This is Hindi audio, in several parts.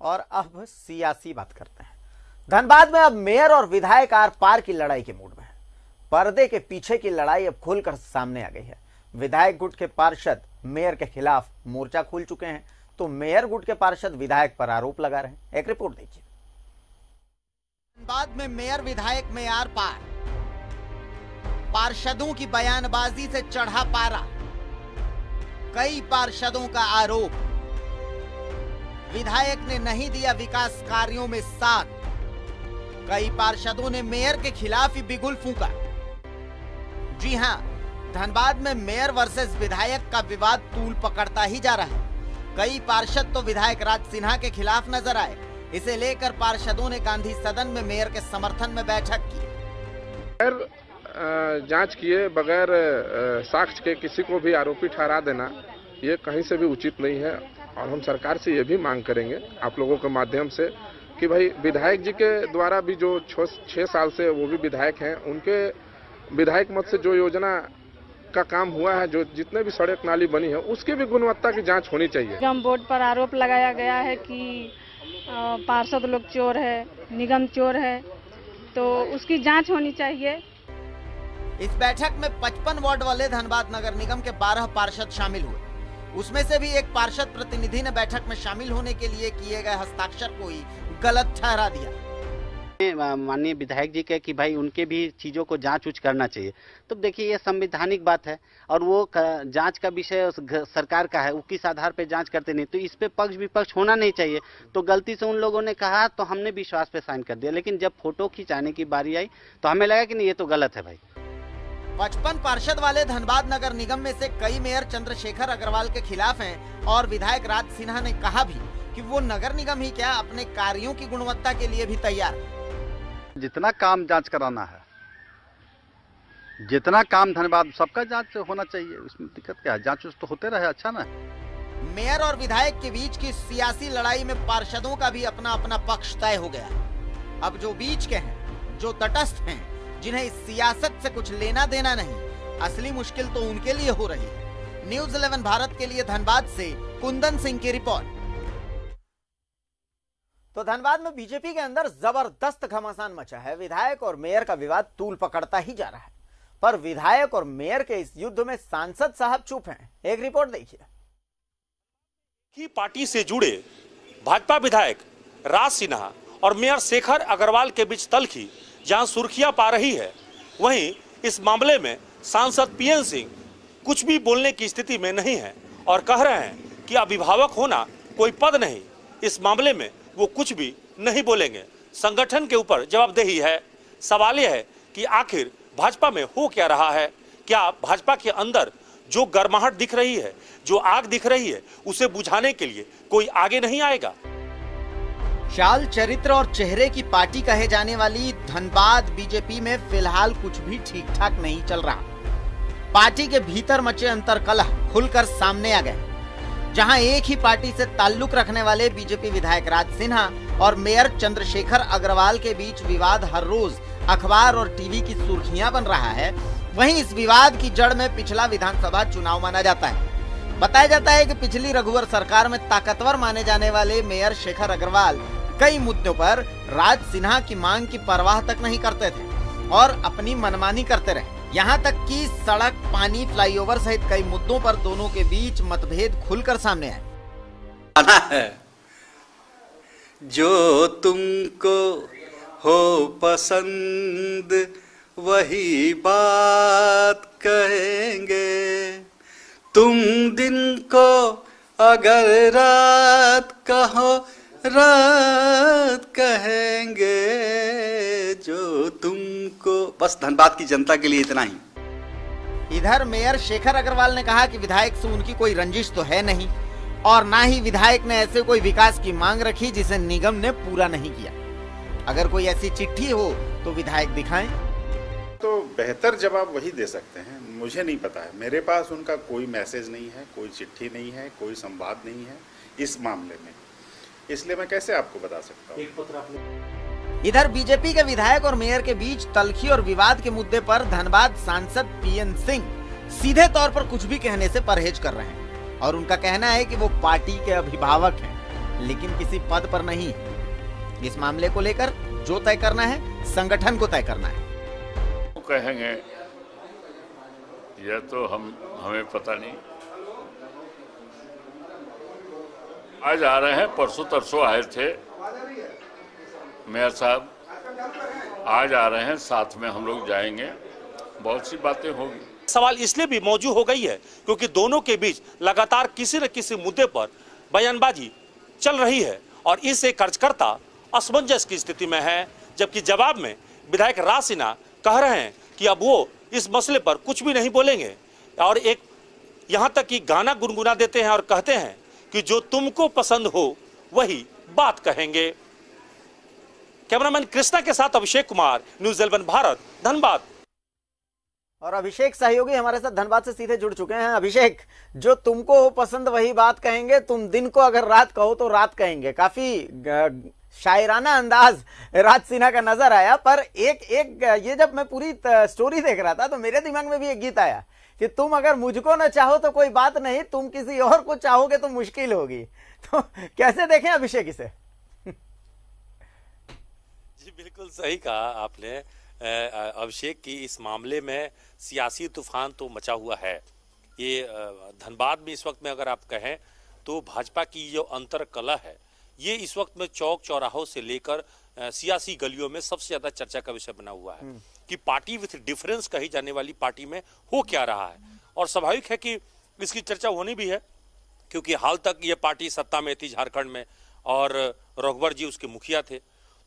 और अब सियासी बात करते हैं धनबाद में अब मेयर और विधायक आर पार की लड़ाई के मूड में है पर्दे के पीछे की लड़ाई अब खुलकर सामने आ गई है विधायक गुट के पार्षद मेयर के खिलाफ मोर्चा खोल चुके हैं तो मेयर गुट के पार्षद विधायक पर आरोप लगा रहे हैं एक रिपोर्ट देखिए धनबाद में मेयर विधायक में आर पार पार्षदों की बयानबाजी से चढ़ा पारा कई पार्षदों का आरोप विधायक ने नहीं दिया विकास कार्यों में साथ कई पार्षदों ने मेयर के खिलाफ ही बिगुल फूका जी हां धनबाद में मेयर वर्सेस विधायक का विवाद तूल पकड़ता ही जा रहा है कई पार्षद तो विधायक राज सिन्हा के खिलाफ नजर आए इसे लेकर पार्षदों ने गांधी सदन में मेयर के समर्थन में बैठक की जांच किए बगैर साक्ष्य के किसी को भी आरोपी ठहरा देना ये कहीं से भी उचित नहीं है और हम सरकार से ये भी मांग करेंगे आप लोगों के माध्यम से कि भाई विधायक जी के द्वारा भी जो छः साल से वो भी विधायक हैं उनके विधायक मत से जो योजना का काम हुआ है जो जितने भी सड़क नाली बनी है उसकी भी गुणवत्ता की जांच होनी चाहिए निगम बोर्ड पर आरोप लगाया गया है कि पार्षद लोग चोर है निगम चोर है तो उसकी जांच होनी चाहिए इस बैठक में 55 वार्ड वाले धनबाद नगर निगम के 12 पार्षद शामिल हुए उसमें से भी एक पार्षद प्रतिनिधि ने बैठक में शामिल होने के लिए किए गए हस्ताक्षर को ही गलत ठहरा दिया माननीय विधायक जी के कि भाई उनके भी चीज़ों को जांच उच करना चाहिए तो देखिए ये संवैधानिक बात है और वो जांच का विषय सरकार का है वो किस आधार पर जांच करते नहीं तो इस पर पक्ष विपक्ष होना नहीं चाहिए तो गलती से उन लोगों ने कहा तो हमने विश्वास पे साइन कर दिया लेकिन जब फोटो खिंचाने की बारी आई तो हमें लगा कि नहीं ये तो गलत है भाई पचपन पार्षद वाले धनबाद नगर निगम में से कई मेयर चंद्रशेखर अग्रवाल के खिलाफ हैं और विधायक राज सिन्हा ने कहा भी कि वो नगर निगम ही क्या अपने कार्यों की गुणवत्ता के लिए भी तैयार जितना काम जांच कराना है जितना काम धनबाद सबका जांच होना चाहिए उसमें दिक्कत क्या है जाँच तो होते रहे अच्छा न मेयर और विधायक के बीच की सियासी लड़ाई में पार्षदों का भी अपना अपना पक्ष तय हो गया अब जो बीच के हैं जो तटस्थ हैं जिन्हें इस सियासत से कुछ लेना देना नहीं असली मुश्किल तो उनके लिए हो रही है न्यूज इलेवन भारत के लिए धनबाद से कुंदन सिंह की रिपोर्ट तो धनबाद में बीजेपी के अंदर जबरदस्त घमासान मचा है विधायक और मेयर का विवाद तूल पकड़ता ही जा रहा है पर विधायक और मेयर के इस युद्ध में सांसद साहब चुप हैं एक रिपोर्ट देखिए ही पार्टी से जुड़े भाजपा विधायक राज सिन्हा और मेयर शेखर अग्रवाल के बीच तलखी जहां सुर्खियां पा रही है वहीं इस मामले में सांसद पीएन सिंह कुछ भी बोलने की स्थिति में नहीं है और कह रहे हैं कि अभिभावक होना कोई पद नहीं इस मामले में वो कुछ भी नहीं बोलेंगे संगठन के ऊपर जवाबदेही है सवाल यह है कि आखिर भाजपा में हो क्या रहा है क्या भाजपा के अंदर जो गर्माहट दिख रही है जो आग दिख रही है उसे बुझाने के लिए कोई आगे नहीं आएगा शाल चरित्र और चेहरे की पार्टी कहे जाने वाली धनबाद बीजेपी में फिलहाल कुछ भी ठीक ठाक नहीं चल रहा पार्टी के भीतर मचे अंतर कलह खुलकर सामने आ गए जहां एक ही पार्टी से ताल्लुक रखने वाले बीजेपी विधायक राज सिन्हा और मेयर चंद्रशेखर अग्रवाल के बीच विवाद हर रोज अखबार और टीवी की सुर्खियां बन रहा है वहीं इस विवाद की जड़ में पिछला विधानसभा चुनाव माना जाता है बताया जाता है कि पिछली रघुवर सरकार में ताकतवर माने जाने वाले मेयर शेखर अग्रवाल कई मुद्दों पर राज सिन्हा की मांग की परवाह तक नहीं करते थे और अपनी मनमानी करते रहे यहाँ तक कि सड़क पानी फ्लाईओवर सहित कई मुद्दों पर दोनों के बीच मतभेद खुलकर सामने आए जो तुमको हो पसंद वही बात कहेंगे तुम दिन को अगर रात कहो रात कहेंगे जो तुमको बस धनबाद की जनता के लिए इतना ही इधर मेयर शेखर अग्रवाल ने कहा कि विधायक से उनकी कोई रंजिश तो है नहीं और ना ही विधायक ने ऐसे कोई विकास की मांग रखी जिसे निगम ने पूरा नहीं किया अगर कोई ऐसी चिट्ठी हो तो विधायक दिखाएं तो बेहतर जवाब वही दे सकते हैं मुझे नहीं पता है मेरे पास उनका कोई मैसेज नहीं है कोई चिट्ठी नहीं है कोई संवाद नहीं है इस मामले में इसलिए मैं कैसे आपको बता सकता हूँ इधर बीजेपी के विधायक और मेयर के बीच तलखी और विवाद के मुद्दे पर धनबाद सांसद पीएन सिंह सीधे तौर पर कुछ भी कहने से परहेज कर रहे हैं और उनका कहना है कि वो पार्टी के अभिभावक हैं लेकिन किसी पद पर नहीं इस मामले को लेकर जो तय करना है संगठन को तय करना है कहेंगे यह तो हम हमें पता नहीं आज आ रहे हैं परसों तरसों आए थे मेयर साहब आज आ रहे हैं साथ में हम लोग जाएंगे बहुत सी बातें होगी सवाल इसलिए भी मौजूद हो गई है क्योंकि दोनों के बीच लगातार किसी न किसी मुद्दे पर बयानबाजी चल रही है और इससे कर्जकर्ता असमंजस की स्थिति में है जबकि जवाब में विधायक राज सिन्हा कह रहे हैं कि अब वो इस मसले पर कुछ भी नहीं बोलेंगे और एक यहाँ तक कि गाना गुनगुना देते हैं और कहते हैं कि जो तुमको पसंद हो वही बात कहेंगे कैमरामैन कृष्णा के साथ अभिषेक कुमार न्यूज एलेवन भारत धनबाद और अभिषेक सहयोगी हमारे साथ धनबाद से सीधे जुड़ चुके हैं अभिषेक जो तुमको हो पसंद वही बात कहेंगे तुम दिन को अगर रात कहो तो रात कहेंगे काफी शायराना अंदाज राज सिन्हा का नजर आया पर एक एक ये जब मैं पूरी स्टोरी देख रहा था तो मेरे दिमाग में भी एक गीत आया कि तुम अगर मुझको ना चाहो तो कोई बात नहीं तुम किसी और को चाहोगे तो मुश्किल होगी तो कैसे देखें अभिषेक इसे जी बिल्कुल सही कहा आपने अभिषेक की इस मामले में सियासी तूफान तो मचा हुआ है ये धनबाद में इस वक्त में अगर आप कहें तो भाजपा की जो अंतर कला है ये इस वक्त में चौक चौराहों से लेकर सियासी गलियों में सबसे ज्यादा चर्चा का विषय बना हुआ है हम्म। कि पार्टी विथ डिफरेंस कही जाने वाली पार्टी में हो क्या रहा है और स्वाभाविक है कि इसकी चर्चा होनी भी है क्योंकि हाल तक ये पार्टी सत्ता में थी झारखंड में और रघुवर जी उसके मुखिया थे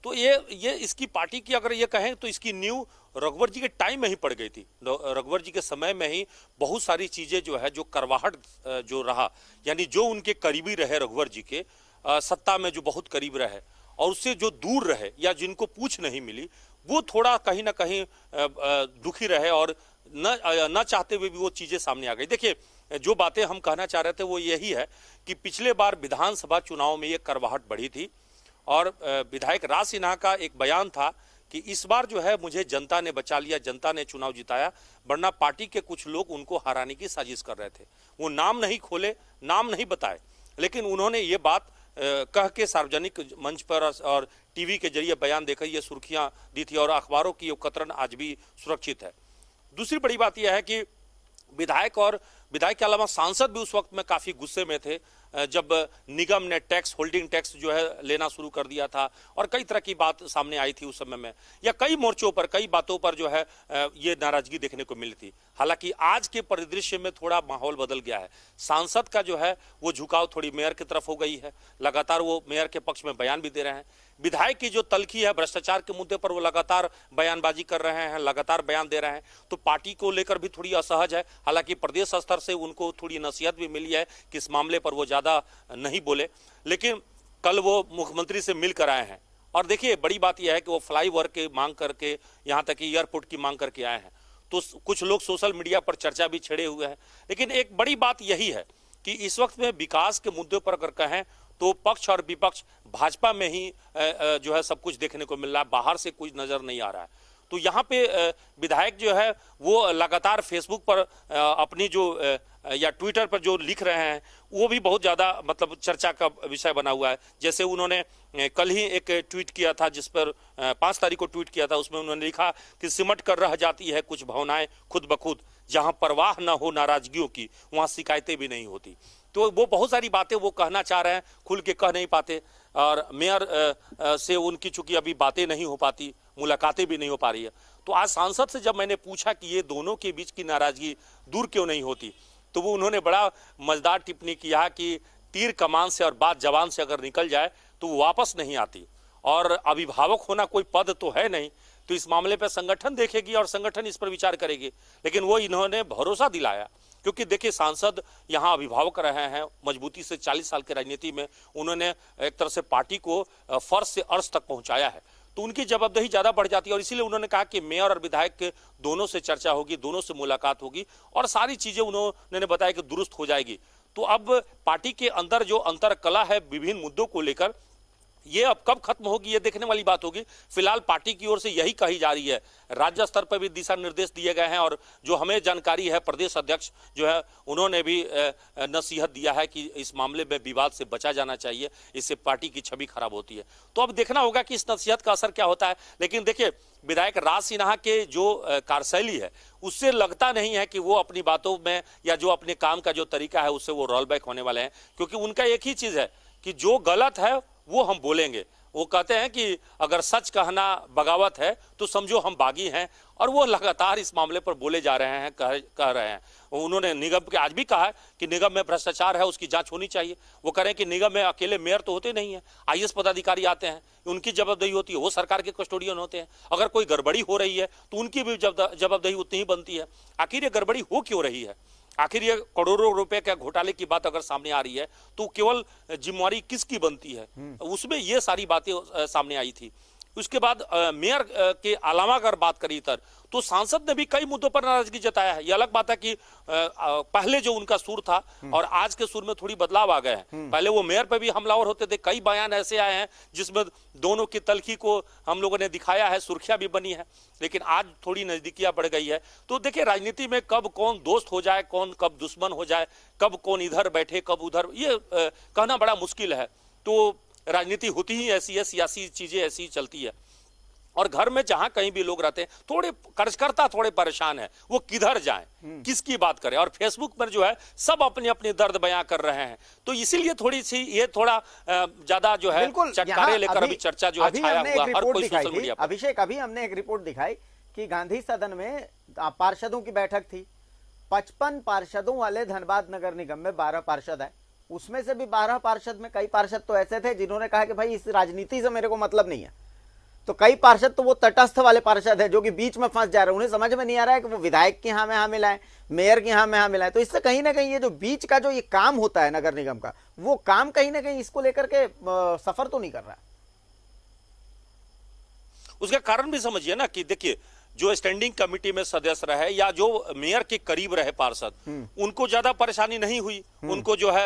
तो ये ये इसकी पार्टी की अगर ये कहें तो इसकी न्यू रघुवर जी के टाइम में ही पड़ गई थी रघुवर जी के समय में ही बहुत सारी चीज़ें जो है जो करवाहट जो रहा यानी जो उनके करीबी रहे रघुवर जी के सत्ता में जो बहुत करीब रहे और उससे जो दूर रहे या जिनको पूछ नहीं मिली वो थोड़ा कहीं ना कहीं दुखी रहे और न न चाहते हुए भी वो चीज़ें सामने आ गई देखिए जो बातें हम कहना चाह रहे थे वो यही है कि पिछले बार विधानसभा चुनाव में ये करवाहट बढ़ी थी और विधायक राज सिन्हा का एक बयान था कि इस बार जो है मुझे जनता ने बचा लिया जनता ने चुनाव जिताया वरना पार्टी के कुछ लोग उनको हराने की साजिश कर रहे थे वो नाम नहीं खोले नाम नहीं बताए लेकिन उन्होंने ये बात कह के सार्वजनिक मंच पर और टीवी के जरिए बयान देकर ये सुर्खियां दी थी और अखबारों की ये कतरन आज भी सुरक्षित है दूसरी बड़ी बात यह है कि विधायक और विधायक के अलावा सांसद भी उस वक्त में काफ़ी गुस्से में थे जब निगम ने टैक्स होल्डिंग टैक्स जो है लेना शुरू कर दिया था और कई तरह की बात सामने आई थी उस समय में या कई मोर्चों पर कई बातों पर जो है ये नाराजगी देखने को मिली थी हालांकि आज के परिदृश्य में थोड़ा माहौल बदल गया है सांसद का जो है वो झुकाव थोड़ी मेयर की तरफ हो गई है लगातार वो मेयर के पक्ष में बयान भी दे रहे हैं विधायक की जो तलखी है भ्रष्टाचार के मुद्दे पर वो लगातार बयानबाजी कर रहे हैं लगातार बयान दे रहे हैं तो पार्टी को लेकर भी थोड़ी असहज है हालांकि प्रदेश स्तर सरकार से उनको थोड़ी नसीहत भी मिली है कि इस मामले पर वो ज़्यादा नहीं बोले लेकिन कल वो मुख्यमंत्री से मिल आए हैं और देखिए बड़ी बात यह है कि वो फ्लाई ओवर की मांग करके यहाँ तक कि एयरपोर्ट की मांग करके आए हैं तो कुछ लोग सोशल मीडिया पर चर्चा भी छेड़े हुए हैं लेकिन एक बड़ी बात यही है कि इस वक्त में विकास के मुद्दे पर अगर कहें तो पक्ष और विपक्ष भाजपा में ही जो है सब कुछ देखने को मिल रहा है बाहर से कुछ नज़र नहीं आ रहा है तो यहाँ पे विधायक जो है वो लगातार फेसबुक पर अपनी जो या ट्विटर पर जो लिख रहे हैं वो भी बहुत ज़्यादा मतलब चर्चा का विषय बना हुआ है जैसे उन्होंने कल ही एक ट्वीट किया था जिस पर पाँच तारीख को ट्वीट किया था उसमें उन्होंने लिखा कि सिमट कर रह जाती है कुछ भावनाएं खुद बखुद जहां जहाँ परवाह ना हो नाराज़गियों की वहाँ शिकायतें भी नहीं होती तो वो बहुत सारी बातें वो कहना चाह रहे हैं खुल के कह नहीं पाते और मेयर से उनकी चूँकि अभी बातें नहीं हो पाती मुलाकातें भी नहीं हो पा रही है तो आज सांसद से जब मैंने पूछा कि ये दोनों के बीच की नाराज़गी दूर क्यों नहीं होती तो वो उन्होंने बड़ा मजदार टिप्पणी किया कि तीर कमान से और बात जवान से अगर निकल जाए तो वो वापस नहीं आती और अभिभावक होना कोई पद तो है नहीं तो इस मामले पर संगठन देखेगी और संगठन इस पर विचार करेगी लेकिन वो इन्होंने भरोसा दिलाया क्योंकि देखिए सांसद यहाँ अभिभावक रहे हैं मजबूती से 40 साल की राजनीति में उन्होंने एक तरह से पार्टी को फर्श से अर्श तक पहुँचाया है तो उनकी जवाबदेही ज़्यादा बढ़ जाती है और इसीलिए उन्होंने कहा कि मेयर और विधायक दोनों से चर्चा होगी दोनों से मुलाकात होगी और सारी चीज़ें उन्होंने बताया कि दुरुस्त हो जाएगी तो अब पार्टी के अंदर जो अंतर कला है विभिन्न मुद्दों को लेकर ये अब कब खत्म होगी ये देखने वाली बात होगी फिलहाल पार्टी की ओर से यही कही जा रही है राज्य स्तर पर भी दिशा निर्देश दिए गए हैं और जो हमें जानकारी है प्रदेश अध्यक्ष जो है उन्होंने भी नसीहत दिया है कि इस मामले में विवाद से बचा जाना चाहिए इससे पार्टी की छवि खराब होती है तो अब देखना होगा कि इस नसीहत का असर क्या होता है लेकिन देखिए विधायक राज सिन्हा के जो कार्यशैली है उससे लगता नहीं है कि वो अपनी बातों में या जो अपने काम का जो तरीका है उससे वो रोल बैक होने वाले हैं क्योंकि उनका एक ही चीज़ है कि जो गलत है वो हम बोलेंगे वो कहते हैं कि अगर सच कहना बगावत है तो समझो हम बागी हैं और वो लगातार इस मामले पर बोले जा रहे हैं कह कह रहे हैं उन्होंने निगम के आज भी कहा है कि निगम में भ्रष्टाचार है उसकी जांच होनी चाहिए वो कह रहे हैं कि निगम में अकेले मेयर तो होते नहीं है आई पदाधिकारी आते हैं उनकी जवाबदेही होती है वो सरकार के कस्टोडियन होते हैं अगर कोई गड़बड़ी हो रही है तो उनकी भी जवाबदेही उतनी ही बनती है आखिर ये गड़बड़ी हो क्यों रही है आखिर ये करोड़ों रुपए के घोटाले की बात अगर सामने आ रही है तो केवल जिम्मेवारी किसकी बनती है हम्म। उसमें ये सारी बातें सामने आई थी उसके बाद मेयर के अलावा अगर बात करी तर तो सांसद ने भी कई मुद्दों पर नाराजगी जताया है ये अलग बात है कि पहले जो उनका सुर था हम्म। और आज के सुर में थोड़ी बदलाव आ गए हैं हम्म। पहले वो मेयर पे भी हमलावर होते थे कई बयान ऐसे आए हैं जिसमें दोनों की तलखी को हम लोगों ने दिखाया है सुर्खियां भी बनी है लेकिन आज थोड़ी नजदीकियां बढ़ गई है तो देखिये राजनीति में कब कौन दोस्त हो जाए कौन कब दुश्मन हो जाए कब कौन इधर बैठे कब उधर ये कहना बड़ा मुश्किल है तो राजनीति होती ही ऐसी है सियासी चीज़ें ऐसी ही चलती है और घर में जहां कहीं भी लोग रहते हैं थोड़े कर्जकर्ता थोड़े परेशान है वो किधर जाए हम्म। किसकी बात करें और फेसबुक पर जो है सब अपने अपने दर्द बयां कर रहे हैं तो इसीलिए थोड़ी सी ये थोड़ा ज्यादा जो है चटकारे लेकर अभी चर्चा जो है छाया हुआ हर कोई सोशल मीडिया अभिषेक अभी हमने एक रिपोर्ट दिखाई कि गांधी सदन में पार्षदों की बैठक थी पचपन पार्षदों वाले धनबाद नगर निगम में बारह पार्षद है उसमें से भी बारह पार्षद में कई पार्षद तो ऐसे थे जिन्होंने कहा कि भाई इस राजनीति से मेरे को मतलब नहीं है तो कई पार्षद तो वो तटस्थ वाले पार्षद है जो कि बीच में फंस जा रहे हैं उन्हें समझ में नहीं आ रहा है कि वो विधायक के यहाँ में हाँ मिलाए मेयर के यहाँ में हाँ मिलाए तो इससे कहीं ना कहीं ये जो बीच का जो ये काम होता है नगर निगम का वो काम कहीं ना कहीं इसको लेकर के सफर तो नहीं कर रहा उसका कारण भी समझिए ना कि देखिए जो स्टैंडिंग कमेटी में सदस्य रहे या जो मेयर के करीब रहे पार्षद हम्म। उनको ज्यादा परेशानी नहीं हुई हम्म। उनको जो है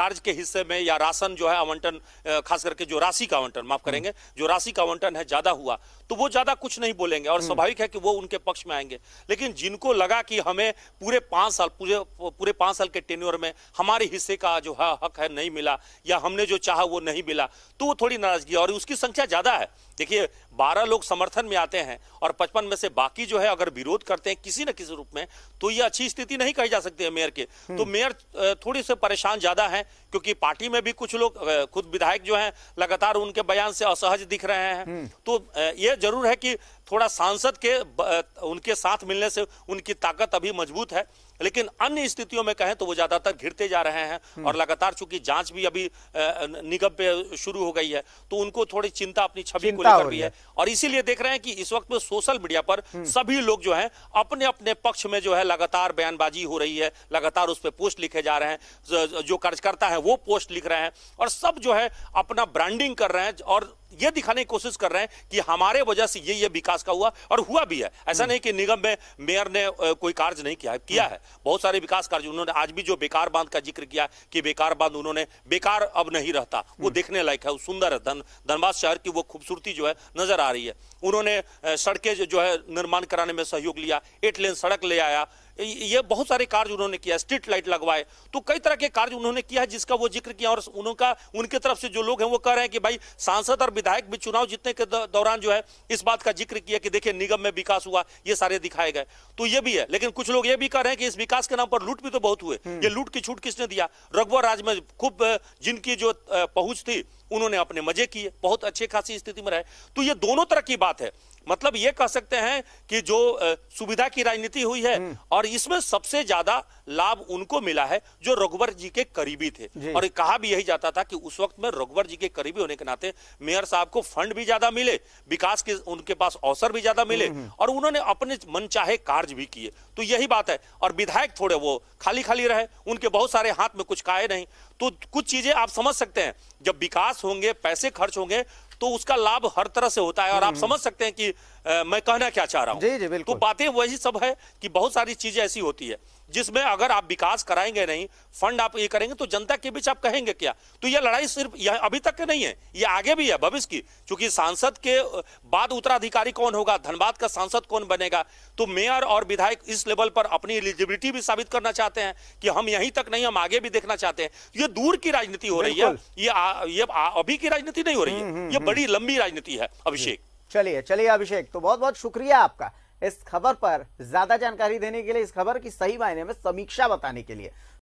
कार्य के हिस्से में या राशन जो है आवंटन खास करके जो राशि का आवंटन माफ हम्म। करेंगे जो राशि का आवंटन है ज्यादा हुआ तो वो ज्यादा कुछ नहीं बोलेंगे और स्वाभाविक है कि वो उनके पक्ष में आएंगे लेकिन जिनको लगा कि हमें पूरे पांच साल पूरे पूरे पांच साल के टेन्योर में हमारे हिस्से का जो है हक है नहीं मिला या हमने जो चाह वो नहीं मिला तो वो थोड़ी नाराजगी और उसकी संख्या ज्यादा है देखिए बारह लोग समर्थन में आते हैं और पचपन में से बाकी जो है अगर विरोध करते हैं किसी न किसी रूप में तो ये अच्छी स्थिति नहीं कही जा सकती है मेयर के तो हम्म। मेयर थोड़ी से परेशान ज्यादा है क्योंकि पार्टी में भी कुछ लोग खुद विधायक जो है लगातार उनके बयान से असहज दिख रहे हैं हम्म। तो ये जरूर है कि थोड़ा सांसद के उनके साथ मिलने से उनकी ताकत अभी मजबूत है लेकिन अन्य स्थितियों में कहें तो वो ज्यादातर घिरते जा रहे हैं और हम्म। लगातार चूंकि जांच भी अभी निगम पे शुरू हो गई है तो उनको थोड़ी चिंता अपनी छवि को लेकर भी है और इसीलिए देख रहे हैं कि इस वक्त में सोशल मीडिया पर हम्म। सभी लोग जो है अपने अपने पक्ष में जो है लगातार बयानबाजी हो रही है लगातार उस पर पोस्ट लिखे जा रहे हैं जो कार्यकर्ता है वो पोस्ट लिख रहे हैं और सब जो है अपना ब्रांडिंग कर रहे हैं और ये दिखाने की कोशिश कर रहे हैं कि हमारे वजह से ये ये विकास का हुआ और हुआ भी है ऐसा हम्म। नहीं कि निगम में मेयर ने कोई कार्य नहीं किया किया हम्म। है बहुत सारे विकास कार्य उन्होंने आज भी जो बेकार बांध का जिक्र किया कि बेकार बांध उन्होंने बेकार अब नहीं रहता वो हम्म। देखने लायक है वो सुंदर है धन धनबाद शहर की वो खूबसूरती जो है नजर आ रही है उन्होंने सड़कें जो है निर्माण कराने में सहयोग लिया एट लेन सड़क ले आया ये बहुत सारे कार्य उन्होंने किया स्ट्रीट लाइट लगवाए तो कई तरह के कार्य उन्होंने किया है जिसका वो जिक्र किया और उनका उनके तरफ से जो लोग हैं वो कह रहे हैं कि भाई सांसद और विधायक भी चुनाव जीतने के दौरान जो है इस बात का जिक्र किया कि देखिए निगम में विकास हुआ ये सारे दिखाए गए तो ये भी है लेकिन कुछ लोग ये भी कह रहे हैं कि इस विकास के नाम पर लूट भी तो बहुत हुए हम्म। ये लूट की छूट किसने दिया रघुवर राज में खूब जिनकी जो पहुंच थी उन्होंने अपने मजे किए बहुत अच्छे खासी स्थिति में रहे तो ये दोनों तरह की बात है मतलब ये कह सकते हैं कि जो सुविधा की राजनीति हुई है हम्म। और इसमें सबसे ज्यादा लाभ उनको मिला है जो रघुवर जी के करीबी थे और कहा भी यही जाता था कि उस वक्त में रघुवर जी के करीबी होने के नाते मेयर साहब को फंड भी ज्यादा मिले विकास के उनके पास अवसर भी ज्यादा मिले हम्म, हम्म। और उन्होंने अपने चाहे कार्य भी किए तो यही बात है और विधायक थोड़े वो खाली खाली रहे उनके बहुत सारे हाथ में कुछ काये नहीं तो कुछ चीजें आप समझ सकते हैं जब विकास होंगे पैसे खर्च होंगे तो उसका लाभ हर तरह से होता है और आप हम्म। समझ सकते हैं कि आ, मैं कहना क्या चाह रहा हूँ तो बातें वही सब है कि बहुत सारी चीजें ऐसी होती है जिसमें अगर आप विकास कराएंगे नहीं फंड आप ये करेंगे तो जनता के बीच आप कहेंगे क्या तो यह लड़ाई सिर्फ यह अभी तक के नहीं है ये आगे भी है भविष्य की क्योंकि सांसद के बाद उत्तराधिकारी कौन होगा धनबाद का सांसद कौन बनेगा तो मेयर और विधायक इस लेवल पर अपनी एलिजिबिलिटी भी साबित करना चाहते हैं कि हम यहीं तक नहीं हम आगे भी देखना चाहते हैं ये दूर की राजनीति हो रही है ये ये अभी की राजनीति नहीं हो रही है हम्म, हम्म, ये हम्म। बड़ी लंबी राजनीति है अभिषेक चलिए चलिए अभिषेक तो बहुत बहुत शुक्रिया आपका इस खबर पर ज्यादा जानकारी देने के लिए इस खबर की सही मायने में समीक्षा बताने के लिए